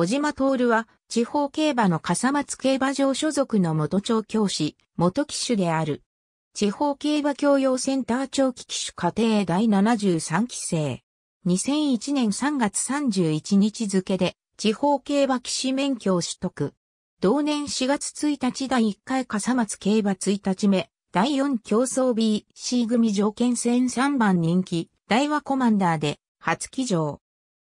小島徹は、地方競馬の笠松競馬場所属の元調教師、元騎手である。地方競馬教養センター長期騎手家庭第73期生。2001年3月31日付で、地方競馬騎士免許を取得。同年4月1日第1回笠松競馬1日目、第4競争 B、C 組条件戦3番人気、大和コマンダーで、初騎乗。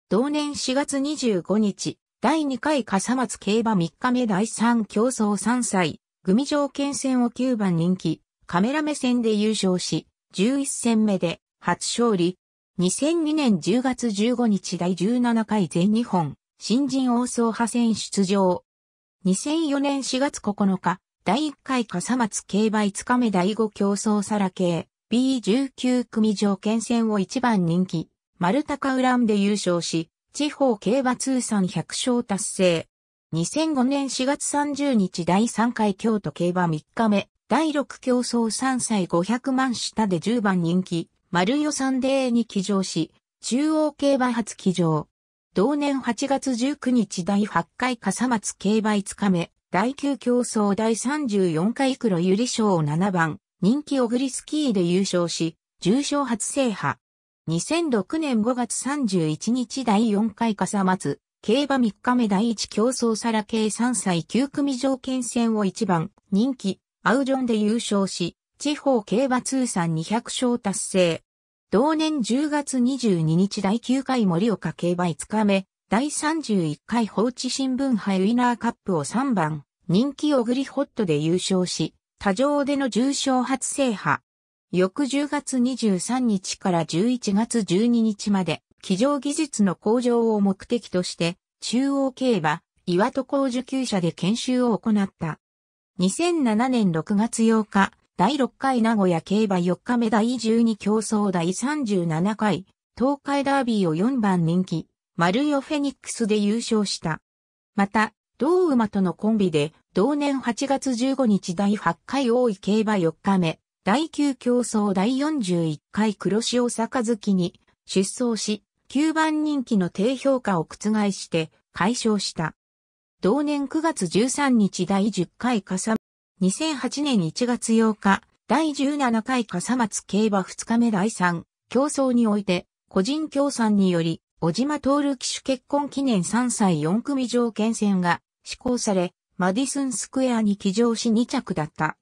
同年4月25日、第2回笠松競馬3日目第3競争3歳、組条件戦を9番人気、カメラ目線で優勝し、11戦目で初勝利。2002年10月15日第17回全日本新人王総派戦出場。2004年4月9日、第1回笠松競馬5日目第5競争サラ系 B19 組条件戦を1番人気、丸高ウランで優勝し、地方競馬通算100勝達成。2005年4月30日第3回京都競馬3日目、第6競争3歳500万下で10番人気、丸予算で A に騎乗し、中央競馬初騎乗。同年8月19日第8回笠松競馬5日目、第9競争第34回黒百合賞7番、人気オグリスキーで優勝し、重賞初制覇。2006年5月31日第4回笠松、競馬3日目第1競争皿計3歳9組条件戦を1番、人気、アウジョンで優勝し、地方競馬通算200勝達成。同年10月22日第9回森岡競馬5日目、第31回放置新聞杯ウィナーカップを3番、人気オグリホットで優勝し、多場での重賞初制覇。翌10月23日から11月12日まで、騎乗技術の向上を目的として、中央競馬、岩戸工受給者で研修を行った。2007年6月8日、第6回名古屋競馬4日目第12競争第37回、東海ダービーを4番人気、マルヨフェニックスで優勝した。また、同馬とのコンビで、同年8月15日第8回大井競馬4日目、第9競争第41回黒潮杯に出走し、9番人気の低評価を覆して解消した。同年9月13日第10回笠、2008年1月8日、第17回笠松競馬2日目第3競争において、個人協賛により、小島徹騎手結婚記念3歳4組条件戦が施行され、マディスンスクエアに騎乗し2着だった。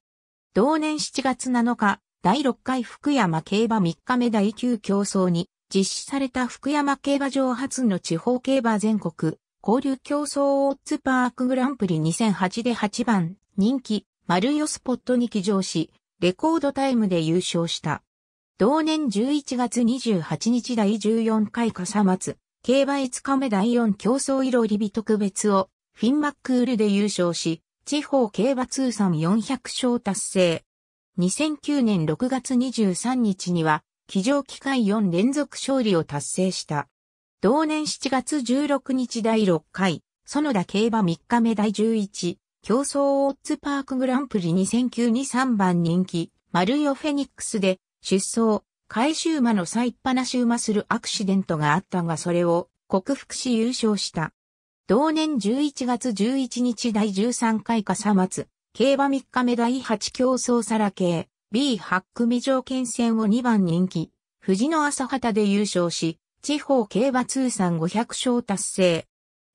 同年7月7日、第6回福山競馬3日目第9競争に実施された福山競馬場初の地方競馬全国交流競争オッズパークグランプリ2008で8番人気丸ヨスポットに騎乗し、レコードタイムで優勝した。同年11月28日第14回笠松、競馬5日目第4競争色リビ特別をフィンマックールで優勝し、地方競馬通算400勝達成。2009年6月23日には、騎乗機会4連続勝利を達成した。同年7月16日第6回、園田競馬3日目第11、競争オッズパークグランプリ2009に3番人気、マルヨフェニックスで、出走、回収馬のさっぱなし馬するアクシデントがあったがそれを克服し優勝した。同年11月11日第13回笠松、競馬3日目第8競争皿系、B8 組条件戦を2番人気、藤野朝畑で優勝し、地方競馬通算500勝達成。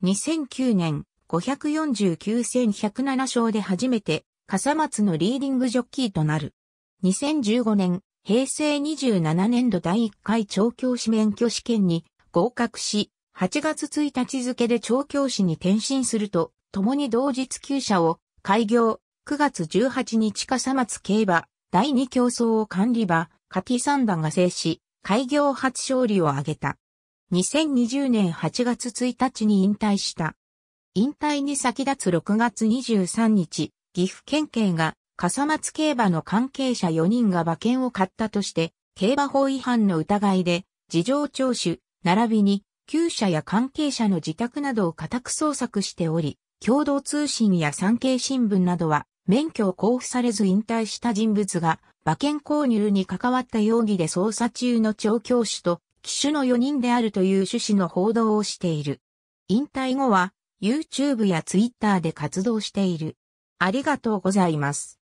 2009年、549戦107勝で初めて、笠松のリーディングジョッキーとなる。2015年、平成27年度第1回調教師免許試験に合格し、8月1日付で調教師に転身すると、共に同日厩舎を開業、9月18日笠松競馬、第2競争を管理馬、カティサンダが制し、開業初勝利を挙げた。2020年8月1日に引退した。引退に先立つ6月23日、岐阜県警が笠松競馬の関係者4人が馬券を買ったとして、競馬法違反の疑いで、事情聴取、並びに旧社や関係者の自宅などを家宅捜索しており、共同通信や産経新聞などは、免許を交付されず引退した人物が、馬券購入に関わった容疑で捜査中の調教師と、機種の4人であるという趣旨の報道をしている。引退後は、YouTube や Twitter で活動している。ありがとうございます。